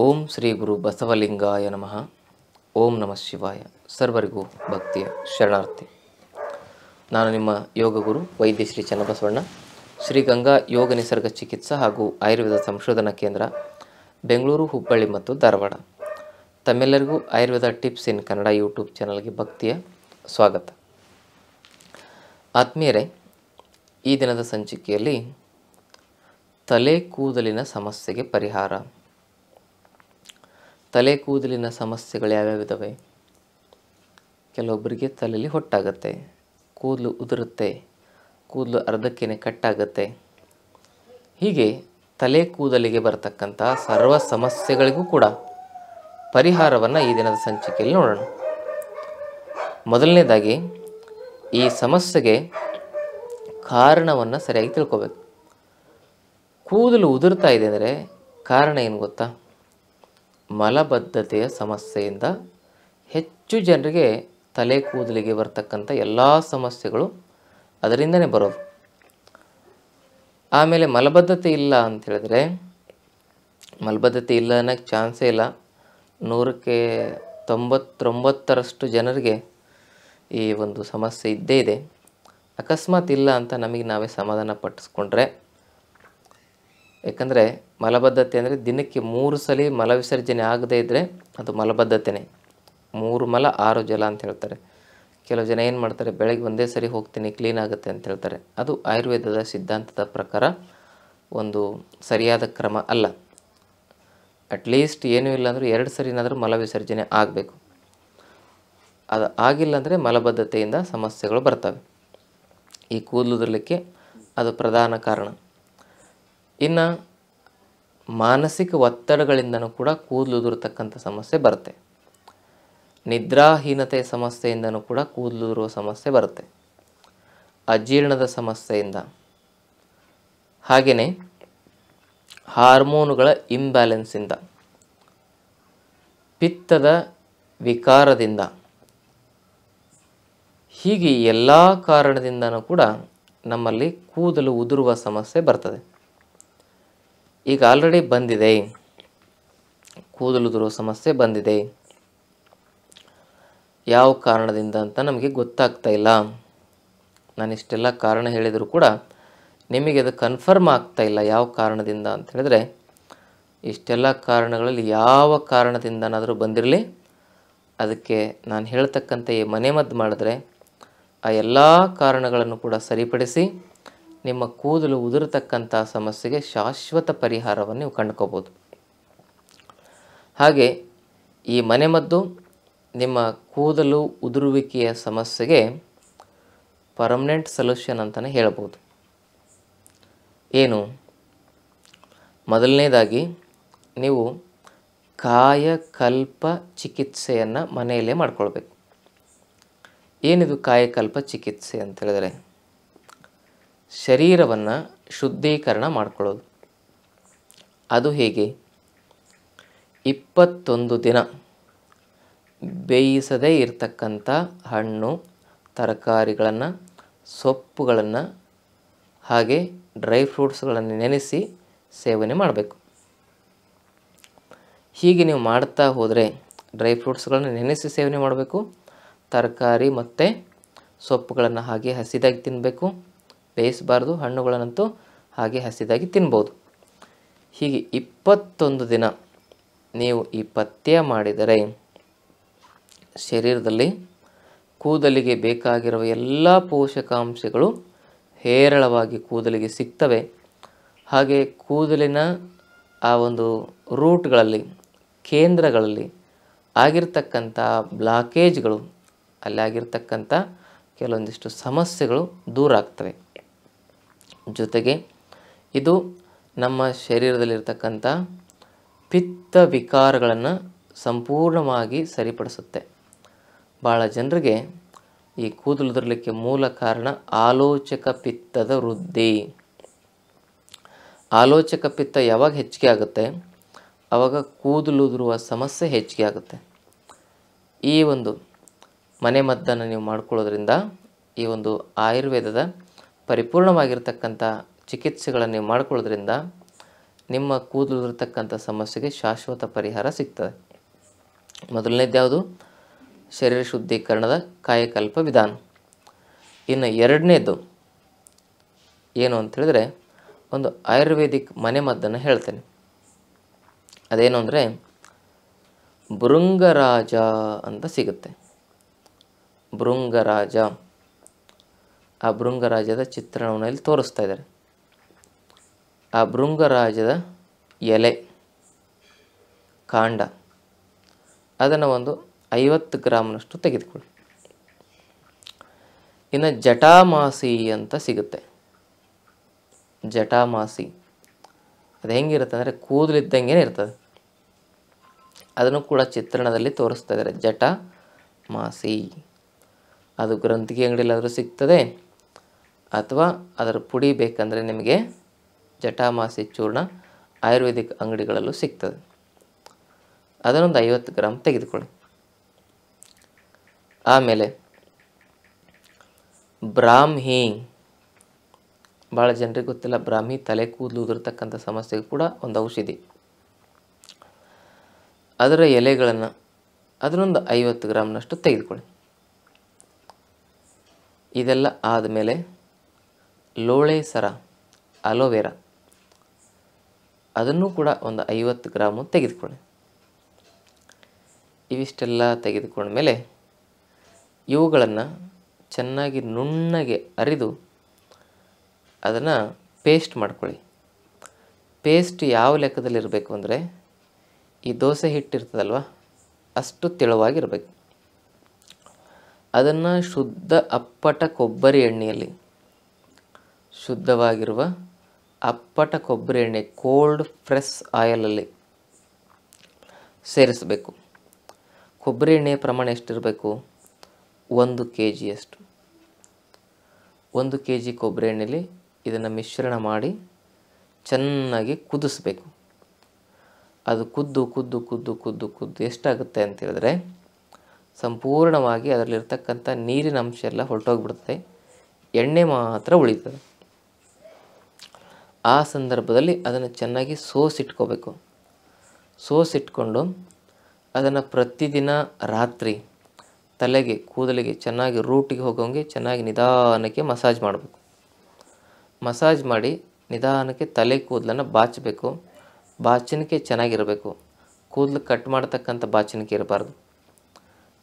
ಓಂ ಶ್ರೀ ಗುರು ಬಸವಲಿಂಗಾಯ ನಮಃ ಓಂ ನಮಃ ಶಿವಾಯ ಸರ್ವರಿಗೂ ಭಕ್ತಿಯ ಶರಣಾರ್ಥಿ ನಾನು ನಿಮ್ಮ ಯೋಗ ಗುರು ವೈದ್ಯ ಶ್ರೀ ಚನ್ನಬಸವಣ್ಣ ಶ್ರೀ ಗಂಗಾ ಯೋಗ ನಿಸರ್ಗ ಚಿಕಿತ್ಸಾ ಹಾಗೂ ಆಯುರ್ವೇದ ಸಂಶೋಧನಾ ಕೇಂದ್ರ ಬೆಂಗಳೂರು ಹುಬ್ಬಳ್ಳಿ ಮತ್ತು ಧಾರವಾಡ ತಮ್ಮೆಲ್ಲರಿಗೂ Ayurveda tips in Kannada YouTube ಚಾನಲ್ಗೆ ಭಕ್ತಿಯ ಸ್ವಾಗತ ಆತ್ಮೀಯರೇ ಈ ದಿನದ ಸಂಚಿಕೆಯಲ್ಲಿ ತಲೆ ಕೂದಲಿನ ಸಮಸ್ಯೆಗೆ ಪರಿಹಾರ ತಲೆ ಕೂದಲಿನ ಸಮಸ್ಯೆಗಳು ಯಾವ್ಯಾವಿದ್ದಾವೆ ಕೆಲವೊಬ್ಬರಿಗೆ ತಲೆಯಲ್ಲಿ ಹೊಟ್ಟಾಗತ್ತೆ ಕೂದಲು ಉದುರುತ್ತೆ ಕೂದಲು ಅರ್ಧಕ್ಕೇನೆ ಕಟ್ಟಾಗತ್ತೆ ಹೀಗೆ ತಲೆ ಕೂದಲಿಗೆ ಬರತಕ್ಕಂಥ ಸರ್ವ ಸಮಸ್ಯೆಗಳಿಗೂ ಕೂಡ ಪರಿಹಾರವನ್ನು ಈ ದಿನದ ಸಂಚಿಕೆಯಲ್ಲಿ ನೋಡೋಣ ಮೊದಲನೇದಾಗಿ ಈ ಸಮಸ್ಯೆಗೆ ಕಾರಣವನ್ನು ಸರಿಯಾಗಿ ತಿಳ್ಕೊಬೇಕು ಕೂದಲು ಉದುರ್ತಾ ಇದೆ ಅಂದರೆ ಕಾರಣ ಏನು ಗೊತ್ತಾ ಮಲಬದ್ಧತೆಯ ಸಮಸ್ಯೆಯಿಂದ ಹೆಚ್ಚು ಜನರಿಗೆ ತಲೆ ಕೂದಲಿಗೆ ಬರ್ತಕ್ಕಂಥ ಎಲ್ಲ ಸಮಸ್ಯೆಗಳು ಅದರಿಂದನೇ ಬರೋದು ಆಮೇಲೆ ಮಲಬದ್ಧತೆ ಇಲ್ಲ ಅಂತ ಹೇಳಿದ್ರೆ ಮಲಬದ್ಧತೆ ಇಲ್ಲ ಅನ್ನೋಕ್ಕೆ ಚಾನ್ಸೇ ಇಲ್ಲ ನೂರಕ್ಕೆ ತೊಂಬತ್ತೊಂಬತ್ತರಷ್ಟು ಜನರಿಗೆ ಈ ಒಂದು ಸಮಸ್ಯೆ ಇದ್ದೇ ಇದೆ ಅಕಸ್ಮಾತ್ ಇಲ್ಲ ಅಂತ ನಮಗೆ ನಾವೇ ಸಮಾಧಾನ ಪಟ್ಟಿಸ್ಕೊಂಡ್ರೆ ಏಕೆಂದರೆ ಮಲಬದ್ಧತೆ ಅಂದರೆ ದಿನಕ್ಕೆ ಮೂರು ಸಲ ಮಲವಿಸರ್ಜನೆ ಆಗದೇ ಇದ್ದರೆ ಅದು ಮಲಬದ್ಧತೆನೇ ಮೂರು ಮಲ ಆರು ಜಲ ಅಂತ ಹೇಳ್ತಾರೆ ಕೆಲವು ಜನ ಏನು ಮಾಡ್ತಾರೆ ಬೆಳಗ್ಗೆ ಒಂದೇ ಸರಿ ಹೋಗ್ತೀನಿ ಕ್ಲೀನ್ ಆಗುತ್ತೆ ಅಂತ ಹೇಳ್ತಾರೆ ಅದು ಆಯುರ್ವೇದದ ಸಿದ್ಧಾಂತದ ಪ್ರಕಾರ ಒಂದು ಸರಿಯಾದ ಕ್ರಮ ಅಲ್ಲ ಅಟ್ಲೀಸ್ಟ್ ಏನೂ ಅಂದರೂ ಎರಡು ಸರಿನಾದರೂ ಮಲವಿಸರ್ಜನೆ ಆಗಬೇಕು ಅದು ಆಗಿಲ್ಲ ಅಂದರೆ ಮಲಬದ್ಧತೆಯಿಂದ ಸಮಸ್ಯೆಗಳು ಬರ್ತವೆ ಈ ಕೂದಲು ಅದು ಪ್ರಧಾನ ಕಾರಣ ಇನ್ನು ಮಾನಸಿಕ ಒತ್ತಡಗಳಿಂದನೂ ಕೂಡ ಕೂದಲು ಉದುರತಕ್ಕಂಥ ಸಮಸ್ಯೆ ಬರುತ್ತೆ ನಿದ್ರಾಹೀನತೆ ಸಮಸ್ಯೆಯಿಂದನೂ ಕೂಡ ಕೂದಲು ಉದುರುವ ಸಮಸ್ಯೆ ಬರುತ್ತೆ ಅಜೀರ್ಣದ ಸಮಸ್ಯೆಯಿಂದ ಹಾಗೆಯೇ ಹಾರ್ಮೋನುಗಳ ಇಂಬ್ಯಾಲೆನ್ಸಿಂದ ಪಿತ್ತದ ವಿಕಾರದಿಂದ ಹೀಗೆ ಎಲ್ಲ ಕಾರಣದಿಂದನೂ ಕೂಡ ನಮ್ಮಲ್ಲಿ ಕೂದಲು ಉದುರುವ ಸಮಸ್ಯೆ ಬರ್ತದೆ ಈಗ ಆಲ್ರೆಡಿ ಬಂದಿದೆ ಕೂದಲುದುರುವ ಸಮಸ್ಯೆ ಬಂದಿದೆ ಯಾವ ಕಾರಣದಿಂದ ಅಂತ ನಮಗೆ ಗೊತ್ತಾಗ್ತಾ ಇಲ್ಲ ನಾನು ಇಷ್ಟೆಲ್ಲ ಕಾರಣ ಹೇಳಿದರೂ ಕೂಡ ನಿಮಗೆ ಅದು ಕನ್ಫರ್ಮ್ ಆಗ್ತಾ ಇಲ್ಲ ಯಾವ ಕಾರಣದಿಂದ ಅಂತ ಹೇಳಿದ್ರೆ ಇಷ್ಟೆಲ್ಲ ಕಾರಣಗಳಲ್ಲಿ ಯಾವ ಕಾರಣದಿಂದನಾದರೂ ಬಂದಿರಲಿ ಅದಕ್ಕೆ ನಾನು ಹೇಳ್ತಕ್ಕಂಥ ಈ ಮನೆಮದ್ದು ಮಾಡಿದ್ರೆ ಆ ಎಲ್ಲ ಕಾರಣಗಳನ್ನು ಕೂಡ ಸರಿಪಡಿಸಿ ನಿಮ್ಮ ಕೂದಲು ಉದುರತಕ್ಕಂಥ ಸಮಸ್ಯೆಗೆ ಶಾಶ್ವತ ಪರಿಹಾರವನ್ನು ನೀವು ಕಂಡುಕೋಬೋದು ಹಾಗೆ ಈ ಮನೆಮದ್ದು ನಿಮ್ಮ ಕೂದಲು ಉದುರುವಿಕೆಯ ಸಮಸ್ಯೆಗೆ ಪರ್ಮನೆಂಟ್ ಸೊಲ್ಯೂಷನ್ ಅಂತಲೇ ಹೇಳ್ಬೋದು ಏನು ಮೊದಲನೇದಾಗಿ ನೀವು ಕಾಯಕಲ್ಪ ಚಿಕಿತ್ಸೆಯನ್ನು ಮನೆಯಲ್ಲೇ ಮಾಡ್ಕೊಳ್ಬೇಕು ಏನಿದು ಕಾಯಕಲ್ಪ ಚಿಕಿತ್ಸೆ ಅಂತ ಹೇಳಿದರೆ ಶರೀರವನ್ನು ಶುದ್ಧೀಕರಣ ಮಾಡ್ಕೊಳ್ಳೋದು ಅದು ಹೇಗೆ ಇಪ್ಪತ್ತೊಂದು ದಿನ ಬೇಯಿಸದೇ ಇರತಕ್ಕಂಥ ಹಣ್ಣು ತರಕಾರಿಗಳನ್ನು ಸೊಪ್ಪುಗಳನ್ನು ಹಾಗೆ ಡ್ರೈ ಫ್ರೂಟ್ಸ್ಗಳನ್ನು ನೆನೆಸಿ ಸೇವನೆ ಮಾಡಬೇಕು ಹೀಗೆ ನೀವು ಮಾಡ್ತಾ ಹೋದರೆ ಡ್ರೈ ಫ್ರೂಟ್ಸ್ಗಳನ್ನು ನೆನೆಸಿ ಸೇವನೆ ಮಾಡಬೇಕು ತರಕಾರಿ ಮತ್ತು ಸೊಪ್ಪುಗಳನ್ನು ಹಾಗೆ ಹಸಿದಾಗಿ ತಿನ್ನಬೇಕು ಬೇಯಿಸಬಾರ್ದು ಹಣ್ಣುಗಳನ್ನಂತೂ ಹಾಗೆ ಹಸಿದಾಗಿ ತಿನ್ಬೋದು ಹೀಗೆ ಇಪ್ಪತ್ತೊಂದು ದಿನ ನೀವು ಈ ಪಥ್ಯ ಮಾಡಿದರೆ ಶರೀರದಲ್ಲಿ ಕೂದಲಿಗೆ ಬೇಕಾಗಿರುವ ಎಲ್ಲ ಪೋಷಕಾಂಶಗಳು ಹೇರಳವಾಗಿ ಕೂದಲಿಗೆ ಸಿಗ್ತವೆ ಹಾಗೆ ಕೂದಲಿನ ಆ ಒಂದು ರೂಟ್ಗಳಲ್ಲಿ ಕೇಂದ್ರಗಳಲ್ಲಿ ಆಗಿರ್ತಕ್ಕಂಥ ಬ್ಲಾಕೇಜ್ಗಳು ಅಲ್ಲಿ ಆಗಿರ್ತಕ್ಕಂಥ ಕೆಲವೊಂದಿಷ್ಟು ಸಮಸ್ಯೆಗಳು ದೂರ ಆಗ್ತವೆ ಜೊತೆಗೆ ಇದು ನಮ್ಮ ಶರೀರದಲ್ಲಿರ್ತಕ್ಕಂಥ ಪಿತ್ತ ವಿಕಾರಗಳನ್ನು ಸಂಪೂರ್ಣವಾಗಿ ಸರಿಪಡಿಸುತ್ತೆ ಭಾಳ ಜನರಿಗೆ ಈ ಕೂದಲು ಉದುರ್ಲಿಕ್ಕೆ ಮೂಲ ಕಾರಣ ಆಲೋಚಕ ಪಿತ್ತದ ವೃದ್ಧಿ ಆಲೋಚಕ ಪಿತ್ತ ಯಾವಾಗ ಹೆಚ್ಚಿಗೆ ಆಗುತ್ತೆ ಆವಾಗ ಕೂದಲು ಉದುರುವ ಸಮಸ್ಯೆ ಹೆಚ್ಚಿಗೆ ಆಗುತ್ತೆ ಈ ಒಂದು ಮನೆಮದ್ದನ್ನು ನೀವು ಮಾಡ್ಕೊಳ್ಳೋದ್ರಿಂದ ಈ ಒಂದು ಆಯುರ್ವೇದದ ಪರಿಪೂರ್ಣವಾಗಿರ್ತಕ್ಕಂಥ ಚಿಕಿತ್ಸೆಗಳನ್ನು ನೀವು ಮಾಡ್ಕೊಳ್ಳೋದ್ರಿಂದ ನಿಮ್ಮ ಕೂದಲು ಸಮಸ್ಯೆಗೆ ಶಾಶ್ವತ ಪರಿಹಾರ ಸಿಗ್ತದೆ ಮೊದಲನೇದ್ಯಾವುದು ಶರೀರ ಶುದ್ಧೀಕರಣದ ಕಾಯಕಲ್ಪ ವಿಧಾನ ಇನ್ನು ಎರಡನೇದು ಏನು ಅಂತೇಳಿದರೆ ಒಂದು ಆಯುರ್ವೇದಿಕ್ ಮನೆಮದ್ದನ್ನು ಹೇಳ್ತೇನೆ ಅದೇನು ಅಂದರೆ ಭೃಂಗರಾಜ ಅಂತ ಸಿಗುತ್ತೆ ಭೃಂಗರಾಜ ಆ ಭೃಂಗರಾಜದ ಚಿತ್ರಣವನ್ನು ಇಲ್ಲಿ ತೋರಿಸ್ತಾ ಇದ್ದಾರೆ ಆ ಭೃಂಗರಾಜದ ಎಲೆ ಕಾಂಡ ಅದನ್ನು ಒಂದು ಐವತ್ತು ಗ್ರಾಮ್ನಷ್ಟು ತೆಗೆದುಕೊಳ್ಳಿ ಇನ್ನು ಜಟಾಮಾಸಿ ಅಂತ ಸಿಗುತ್ತೆ ಜಟಾಮಾಸಿ ಅದು ಹೆಂಗಿರುತ್ತೆ ಅಂದರೆ ಕೂದಲಿದ್ದಂಗೆ ಇರ್ತದೆ ಅದನ್ನು ಕೂಡ ಚಿತ್ರಣದಲ್ಲಿ ತೋರಿಸ್ತಾ ಇದ್ದಾರೆ ಜಟಾಮಾಸಿ ಮಾಸಿ ಅದು ಗ್ರಂಥಿಗೆ ಅಂಗಡಿಯಲ್ಲಾದರೂ ಸಿಗ್ತದೆ ಅಥವಾ ಅದರ ಪುಡಿ ಬೇಕಂದರೆ ನಿಮಗೆ ಜಟಾಮಾಸಿ ಚೂರ್ಣ ಆಯುರ್ವೇದಿಕ್ ಅಂಗಡಿಗಳಲ್ಲೂ ಸಿಗ್ತದೆ ಅದನ್ನೊಂದು ಐವತ್ತು ಗ್ರಾಮ್ ತೆಗೆದುಕೊಳ್ಳಿ ಆಮೇಲೆ ಬ್ರಾಹ್ಮಿ ಭಾಳ ಜನರಿಗೆ ಗೊತ್ತಿಲ್ಲ ಬ್ರಾಹ್ಮಿ ತಲೆ ಕೂದಲು ಉದುರ್ತಕ್ಕಂಥ ಸಮಸ್ಯೆಗೂ ಕೂಡ ಒಂದು ಔಷಧಿ ಅದರ ಎಲೆಗಳನ್ನು ಅದನ್ನೊಂದು ಐವತ್ತು ಗ್ರಾಮ್ನಷ್ಟು ತೆಗೆದುಕೊಳ್ಳಿ ಇದೆಲ್ಲ ಆದಮೇಲೆ ಲೋಳೆ ಸರ ಅಲೋವೆರಾ ಅದನ್ನು ಕೂಡ ಒಂದು ಐವತ್ತು ಗ್ರಾಮು ತೆಗೆದುಕೊಳ್ಳಿ ಇವಿಷ್ಟೆಲ್ಲ ತೆಗೆದುಕೊಂಡ ಮೇಲೆ ಇವುಗಳನ್ನು ಚೆನ್ನಾಗಿ ನುಣ್ಣಗೆ ಅರಿದು ಅದನ್ನು ಪೇಸ್ಟ್ ಮಾಡ್ಕೊಳ್ಳಿ ಪೇಸ್ಟ್ ಯಾವ ಲೆಕ್ಕದಲ್ಲಿರಬೇಕು ಅಂದರೆ ಈ ದೋಸೆ ಹಿಟ್ಟಿರ್ತದಲ್ವ ಅಷ್ಟು ತೆಳುವಾಗಿರಬೇಕು ಅದನ್ನು ಶುದ್ಧ ಅಪ್ಪಟ ಕೊಬ್ಬರಿ ಎಣ್ಣೆಯಲ್ಲಿ ಶುದ್ಧವಾಗಿರುವ ಅಪ್ಪಟ ಕೊಬ್ಬರಿ ಎಣ್ಣೆ ಕೋಲ್ಡ್ ಫ್ರೆಸ್ ಆಯಲಲ್ಲಿ ಸೇರಿಸಬೇಕು ಕೊಬ್ಬರಿ ಎಣ್ಣೆಯ ಪ್ರಮಾಣ ಎಷ್ಟಿರಬೇಕು ಒಂದು ಕೆ ಜಿಯಷ್ಟು ಒಂದು ಕೆ ಜಿ ಕೊಬ್ಬರಿ ಎಣ್ಣೆಯಲ್ಲಿ ಇದನ್ನು ಮಿಶ್ರಣ ಮಾಡಿ ಚೆನ್ನಾಗಿ ಕುದಿಸ್ಬೇಕು ಅದು ಕುದ್ದು ಕುದ್ದು ಕುದ್ದು ಕುದ್ದು ಕುದ್ದು ಎಷ್ಟಾಗುತ್ತೆ ಅಂತ ಹೇಳಿದ್ರೆ ಸಂಪೂರ್ಣವಾಗಿ ಅದರಲ್ಲಿರ್ತಕ್ಕಂಥ ನೀರಿನ ಅಂಶ ಎಲ್ಲ ಹೊರಟೋಗ್ಬಿಡ್ತದೆ ಎಣ್ಣೆ ಮಾತ್ರ ಉಳಿತದೆ ಆ ಸಂದರ್ಭದಲ್ಲಿ ಅದನ್ನು ಚೆನ್ನಾಗಿ ಸೋಸಿಟ್ಕೋಬೇಕು ಸೋಸಿಟ್ಕೊಂಡು ಅದನ್ನು ಪ್ರತಿದಿನ ರಾತ್ರಿ ತಲೆಗೆ ಕೂದಲಿಗೆ ಚೆನ್ನಾಗಿ ರೂಟಿಗೆ ಹೋಗೋಂಗೆ ಚೆನ್ನಾಗಿ ನಿಧಾನಕ್ಕೆ ಮಸಾಜ್ ಮಾಡಬೇಕು ಮಸಾಜ್ ಮಾಡಿ ನಿಧಾನಕ್ಕೆ ತಲೆ ಕೂದಲನ್ನು ಬಾಚಬೇಕು ಬಾಚನಿಕೆ ಚೆನ್ನಾಗಿರಬೇಕು ಕೂದಲು ಕಟ್ ಮಾಡ್ತಕ್ಕಂಥ ಬಾಚನಿಕೆ ಇರಬಾರ್ದು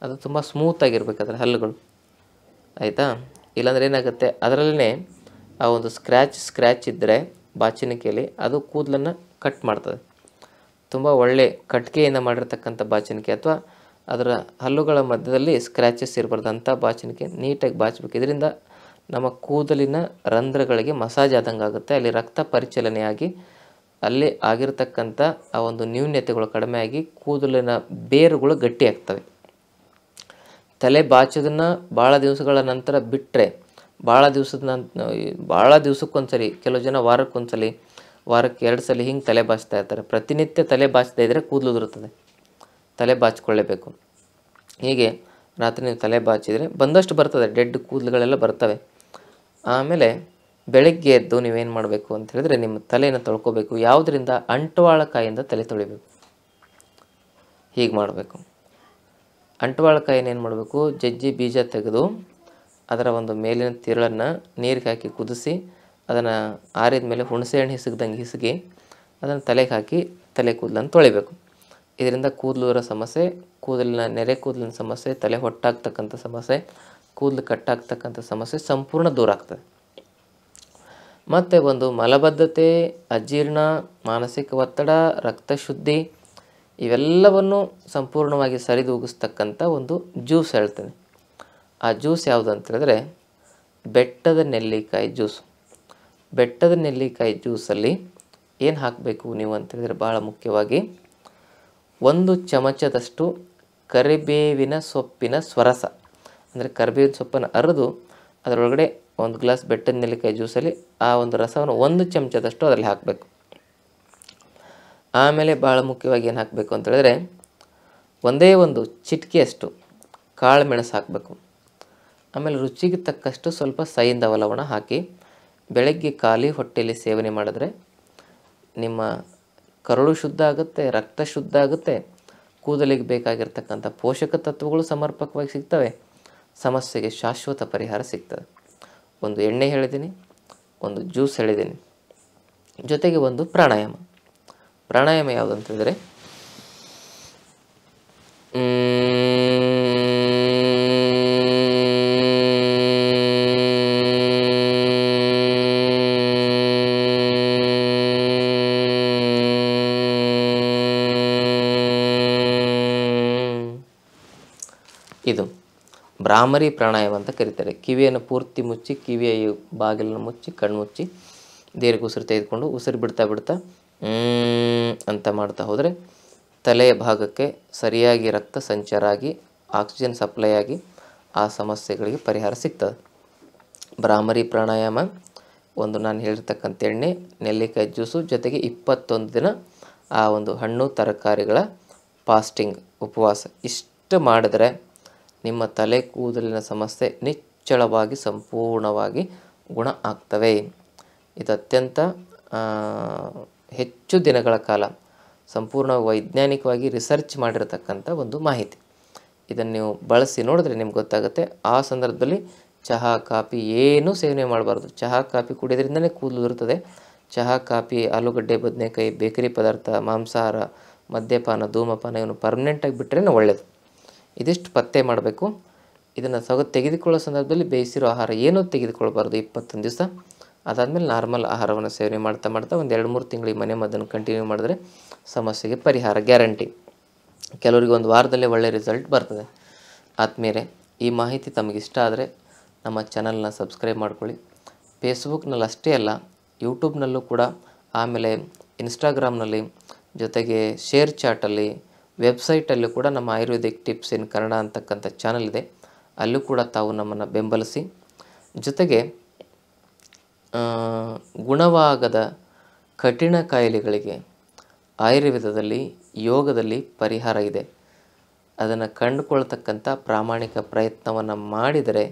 ಅದು ತುಂಬ ಸ್ಮೂತಾಗಿರ್ಬೇಕು ಅದರ ಹಲ್ಲುಗಳು ಆಯಿತಾ ಇಲ್ಲಾಂದ್ರೆ ಏನಾಗುತ್ತೆ ಅದರಲ್ಲೇ ಆ ಒಂದು ಸ್ಕ್ರ್ಯಾಚ್ ಸ್ಕ್ರ್ಯಾಚ್ ಇದ್ದರೆ ಬಾಚಣಿಕೆಯಲ್ಲಿ ಅದು ಕೂದಲನ್ನು ಕಟ್ ಮಾಡ್ತದೆ ತುಂಬ ಒಳ್ಳೆ ಕಟ್ಕೆಯಿಂದ ಮಾಡಿರ್ತಕ್ಕಂಥ ಬಾಚಿನಿಕೆ ಅಥವಾ ಅದರ ಹಲ್ಲುಗಳ ಮಧ್ಯದಲ್ಲಿ ಸ್ಕ್ರ್ಯಾಚಸ್ ಇರಬಾರ್ದಂಥ ಬಾಚಿನಿಕೆ ನೀಟಾಗಿ ಬಾಚಬೇಕು ಇದರಿಂದ ನಮ್ಮ ಕೂದಲಿನ ರಂಧ್ರಗಳಿಗೆ ಮಸಾಜ್ ಆದಂಗೆ ಆಗುತ್ತೆ ಅಲ್ಲಿ ರಕ್ತ ಪರಿಚಲನೆಯಾಗಿ ಅಲ್ಲಿ ಆಗಿರತಕ್ಕಂಥ ಆ ಒಂದು ನ್ಯೂನ್ಯತೆಗಳು ಕಡಿಮೆಯಾಗಿ ಕೂದಲಿನ ಬೇರುಗಳು ಗಟ್ಟಿಯಾಗ್ತವೆ ತಲೆ ಬಾಚೋದನ್ನು ಭಾಳ ದಿವಸಗಳ ನಂತರ ಬಿಟ್ಟರೆ ಭಾಳ ದಿವಸದ ನಂತರ ಭಾಳ ದಿವ್ಸಕ್ಕೊಂದ್ಸಲಿ ಕೆಲವು ಜನ ವಾರಕ್ಕೊಂದ್ಸಲಿ ವಾರಕ್ಕೆ ಎರಡು ಸಲ ಹಿಂಗೆ ತಲೆ ಬಾಚ್ತಾ ಇರ್ತಾರೆ ಪ್ರತಿನಿತ್ಯ ತಲೆ ಬಾಚ್ತಾ ಇದ್ದರೆ ಕೂದಲು ಉದುರುತ್ತದೆ ತಲೆ ಬಾಚಿಕೊಳ್ಳೇಬೇಕು ಹೀಗೆ ರಾತ್ರಿ ನೀವು ತಲೆ ಬಾಚಿದರೆ ಬಂದಷ್ಟು ಬರ್ತದೆ ಡೆಡ್ ಕೂದಲುಗಳೆಲ್ಲ ಬರ್ತವೆ ಆಮೇಲೆ ಬೆಳಗ್ಗೆ ಎದ್ದು ನೀವೇನು ಮಾಡಬೇಕು ಅಂತ ಹೇಳಿದ್ರೆ ನಿಮ್ಮ ತಲೆಯನ್ನು ತೊಳ್ಕೋಬೇಕು ಯಾವುದರಿಂದ ಅಂಟವಾಳಕಾಯಿಂದ ತಲೆ ತೊಳಿಬೇಕು ಹೀಗೆ ಮಾಡಬೇಕು ಕಾಯಿನ ಏನು ಮಾಡಬೇಕು ಜಜ್ಜಿ ಬೀಜ ತೆಗೆದು ಅದರ ಒಂದು ಮೇಲಿನ ತಿರುಳನ್ನು ನೀರಿಗೆ ಹಾಕಿ ಕುದಿಸಿ ಅದನ್ನು ಆರಿದ ಮೇಲೆ ಹುಣಸೆಹಣ್ಣು ಹಿಸಗ್ದಂಗೆ ಹಿಸಗಿ ಅದನ್ನು ತಲೆಗೆ ಹಾಕಿ ತಲೆ ಕೂದಲನ್ನು ತೊಳಿಬೇಕು ಇದರಿಂದ ಕೂದಲು ಇರೋ ಸಮಸ್ಯೆ ಕೂದಲಿನ ನೆರೆ ಕೂದಲಿನ ಸಮಸ್ಯೆ ತಲೆ ಹೊಟ್ಟಾಗ್ತಕ್ಕಂಥ ಸಮಸ್ಯೆ ಕೂದಲು ಕಟ್ಟಾಗ್ತಕ್ಕಂಥ ಸಮಸ್ಯೆ ಸಂಪೂರ್ಣ ದೂರ ಆಗ್ತದೆ ಮತ್ತು ಒಂದು ಮಲಬದ್ಧತೆ ಅಜೀರ್ಣ ಮಾನಸಿಕ ಒತ್ತಡ ರಕ್ತ ಶುದ್ಧಿ ಇವೆಲ್ಲವನ್ನು ಸಂಪೂರ್ಣವಾಗಿ ಸರಿದೂಗಿಸ್ತಕ್ಕಂಥ ಒಂದು ಜ್ಯೂಸ್ ಹೇಳ್ತೇನೆ ಆ ಜ್ಯೂಸ್ ಯಾವುದು ಅಂತೇಳಿದ್ರೆ ಬೆಟ್ಟದ ನೆಲ್ಲಿಕಾಯಿ ಜ್ಯೂಸ್ ಬೆಟ್ಟದ ನೆಲ್ಲಿಕಾಯಿ ಜ್ಯೂಸಲ್ಲಿ ಏನು ಹಾಕಬೇಕು ನೀವು ಅಂತೇಳಿದರೆ ಭಾಳ ಮುಖ್ಯವಾಗಿ ಒಂದು ಚಮಚದಷ್ಟು ಕರಿಬೇವಿನ ಸೊಪ್ಪಿನ ಸ್ವರಸ ಅಂದರೆ ಕರಿಬೇವಿನ ಸೊಪ್ಪನ್ನು ಅರೆದು ಅದರೊಳಗಡೆ ಒಂದು ಗ್ಲಾಸ್ ಬೆಟ್ಟದ ನೆಲ್ಲಿಕಾಯಿ ಜ್ಯೂಸಲ್ಲಿ ಆ ಒಂದು ರಸವನ್ನು ಒಂದು ಚಮಚದಷ್ಟು ಅದರಲ್ಲಿ ಹಾಕಬೇಕು ಆಮೇಲೆ ಭಾಳ ಮುಖ್ಯವಾಗಿ ಏನು ಹಾಕಬೇಕು ಅಂತೇಳಿದ್ರೆ ಒಂದೇ ಒಂದು ಚಿಟಿಕೆಯಷ್ಟು ಕಾಳು ಮೆಣಸು ಹಾಕಬೇಕು ಆಮೇಲೆ ರುಚಿಗೆ ತಕ್ಕಷ್ಟು ಸ್ವಲ್ಪ ಸೈಯಿಂದ ಲವಣ ಹಾಕಿ ಬೆಳಗ್ಗೆ ಖಾಲಿ ಹೊಟ್ಟೆಯಲ್ಲಿ ಸೇವನೆ ಮಾಡಿದ್ರೆ ನಿಮ್ಮ ಕರುಳು ಶುದ್ಧ ಆಗುತ್ತೆ ರಕ್ತ ಶುದ್ಧ ಆಗುತ್ತೆ ಕೂದಲಿಗೆ ಬೇಕಾಗಿರ್ತಕ್ಕಂಥ ಪೋಷಕ ತತ್ವಗಳು ಸಮರ್ಪಕವಾಗಿ ಸಿಗ್ತವೆ ಸಮಸ್ಯೆಗೆ ಶಾಶ್ವತ ಪರಿಹಾರ ಸಿಗ್ತದೆ ಒಂದು ಎಣ್ಣೆ ಹೇಳಿದ್ದೀನಿ ಒಂದು ಜ್ಯೂಸ್ ಹೇಳಿದ್ದೀನಿ ಜೊತೆಗೆ ಒಂದು ಪ್ರಾಣಾಯಾಮ ಪ್ರಾಣಾಯಾಮ ಯಾವುದಂತಂದರೆ ಭ್ರಾಮರಿ ಪ್ರಾಣಾಯಾಮ ಅಂತ ಕರೀತಾರೆ ಕಿವಿಯನ್ನು ಪೂರ್ತಿ ಮುಚ್ಚಿ ಕಿವಿಯ ಬಾಗಿಲನ್ನು ಮುಚ್ಚಿ ಕಣ್ಣು ಮುಚ್ಚಿ ದೇಹಕ್ಕೆ ಉಸಿರು ತೆಗೆದುಕೊಂಡು ಉಸಿರು ಬಿಡ್ತಾ ಬಿಡ್ತಾ ಅಂತ ಮಾಡ್ತಾ ಹೋದರೆ ತಲೆಯ ಭಾಗಕ್ಕೆ ಸರಿಯಾಗಿ ರಕ್ತ ಸಂಚಾರ ಆಗಿ ಆಕ್ಸಿಜನ್ ಸಪ್ಲೈ ಆಗಿ ಆ ಸಮಸ್ಯೆಗಳಿಗೆ ಪರಿಹಾರ ಸಿಗ್ತದೆ ಭ್ರಾಮರಿ ಪ್ರಾಣಾಯಾಮ ಒಂದು ನಾನು ಹೇಳಿರ್ತಕ್ಕಂಥ ಎಣ್ಣೆ ನೆಲ್ಲಿಕಾಯಿ ಜ್ಯೂಸು ಜೊತೆಗೆ ಇಪ್ಪತ್ತೊಂದು ದಿನ ಆ ಒಂದು ಹಣ್ಣು ತರಕಾರಿಗಳ ಫಾಸ್ಟಿಂಗ್ ಉಪವಾಸ ಇಷ್ಟು ಮಾಡಿದ್ರೆ ನಿಮ್ಮ ತಲೆ ಕೂದಲಿನ ಸಮಸ್ಯೆ ನಿಚ್ಚಳವಾಗಿ ಸಂಪೂರ್ಣವಾಗಿ ಗುಣ ಆಗ್ತವೆ ಇದು ಅತ್ಯಂತ ಹೆಚ್ಚು ದಿನಗಳ ಕಾಲ ಸಂಪೂರ್ಣ ವೈಜ್ಞಾನಿಕವಾಗಿ ರಿಸರ್ಚ್ ಮಾಡಿರತಕ್ಕಂಥ ಒಂದು ಮಾಹಿತಿ ಇದನ್ನು ನೀವು ಬಳಸಿ ನೋಡಿದ್ರೆ ನಿಮ್ಗೆ ಗೊತ್ತಾಗುತ್ತೆ ಆ ಸಂದರ್ಭದಲ್ಲಿ ಚಹಾ ಕಾಫಿ ಏನೂ ಸೇವನೆ ಮಾಡಬಾರ್ದು ಚಹಾ ಕಾಫಿ ಕುಡಿಯೋದ್ರಿಂದಲೇ ಕೂದಲು ಇರ್ತದೆ ಚಹಾ ಕಾಫಿ ಆಲೂಗಡ್ಡೆ ಬದನೆಕಾಯಿ ಬೇಕರಿ ಪದಾರ್ಥ ಮಾಂಸಾಹಾರ ಮದ್ಯಪಾನ ಧೂಮಪಾನ ಇವನು ಪರ್ಮನೆಂಟಾಗಿ ಬಿಟ್ಟರೆ ಒಳ್ಳೆಯದು ಇದಿಷ್ಟು ಪತ್ತೆ ಮಾಡಬೇಕು ಇದನ್ನು ಸಗ ತೆಗೆದುಕೊಳ್ಳೋ ಸಂದರ್ಭದಲ್ಲಿ ಬೇಯಿಸಿರೋ ಆಹಾರ ಏನೂ ತೆಗೆದುಕೊಳ್ಬಾರ್ದು ಇಪ್ಪತ್ತೊಂದು ದಿವಸ ಅದಾದಮೇಲೆ ನಾರ್ಮಲ್ ಆಹಾರವನ್ನು ಸೇವನೆ ಮಾಡ್ತಾ ಮಾಡ್ತಾ ಒಂದು ಎರಡು ಮೂರು ತಿಂಗಳಿಗೆ ಮನೆ ಮದ್ದನ್ನು ಕಂಟಿನ್ಯೂ ಮಾಡಿದ್ರೆ ಸಮಸ್ಯೆಗೆ ಪರಿಹಾರ ಗ್ಯಾರಂಟಿ ಕೆಲವರಿಗೆ ಒಂದು ವಾರದಲ್ಲೇ ಒಳ್ಳೆಯ ರಿಸಲ್ಟ್ ಬರ್ತದೆ ಆತ್ಮೀಯರೇ ಈ ಮಾಹಿತಿ ತಮಗಿಷ್ಟ ಆದರೆ ನಮ್ಮ ಚಾನಲ್ನ ಸಬ್ಸ್ಕ್ರೈಬ್ ಮಾಡ್ಕೊಳ್ಳಿ ಫೇಸ್ಬುಕ್ನಲ್ಲಿ ಅಷ್ಟೇ ಅಲ್ಲ ಯೂಟ್ಯೂಬ್ನಲ್ಲೂ ಕೂಡ ಆಮೇಲೆ ಇನ್ಸ್ಟಾಗ್ರಾಮ್ನಲ್ಲಿ ಜೊತೆಗೆ ಶೇರ್ ಚಾಟಲ್ಲಿ ವೆಬ್ಸೈಟಲ್ಲೂ ಕೂಡ ನಮ್ಮ ಆಯುರ್ವೇದಿಕ್ ಟಿಪ್ಸ್ ಇನ್ ಕನ್ನಡ ಅಂತಕ್ಕಂಥ ಚಾನಲ್ ಇದೆ ಅಲ್ಲೂ ಕೂಡ ತಾವು ನಮ್ಮನ್ನು ಬೆಂಬಲಿಸಿ ಜೊತೆಗೆ ಗುಣವಾಗದ ಕಠಿಣ ಕಾಯಿಲೆಗಳಿಗೆ ಆಯುರ್ವೇದದಲ್ಲಿ ಯೋಗದಲ್ಲಿ ಪರಿಹಾರ ಇದೆ ಅದನ್ನು ಕಂಡುಕೊಳ್ತಕ್ಕಂಥ ಪ್ರಾಮಾಣಿಕ ಪ್ರಯತ್ನವನ್ನು ಮಾಡಿದರೆ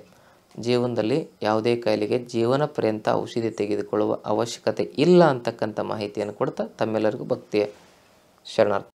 ಜೀವನದಲ್ಲಿ ಯಾವುದೇ ಕಾಯಿಲೆಗೆ ಜೀವನ ಪರ್ಯಂತ ಔಷಧಿ ತೆಗೆದುಕೊಳ್ಳುವ ಅವಶ್ಯಕತೆ ಇಲ್ಲ ಅಂತಕ್ಕಂಥ ಮಾಹಿತಿಯನ್ನು ಕೊಡ್ತಾ ತಮ್ಮೆಲ್ಲರಿಗೂ ಭಕ್ತಿಯ ಶರಣಾರ್ಥ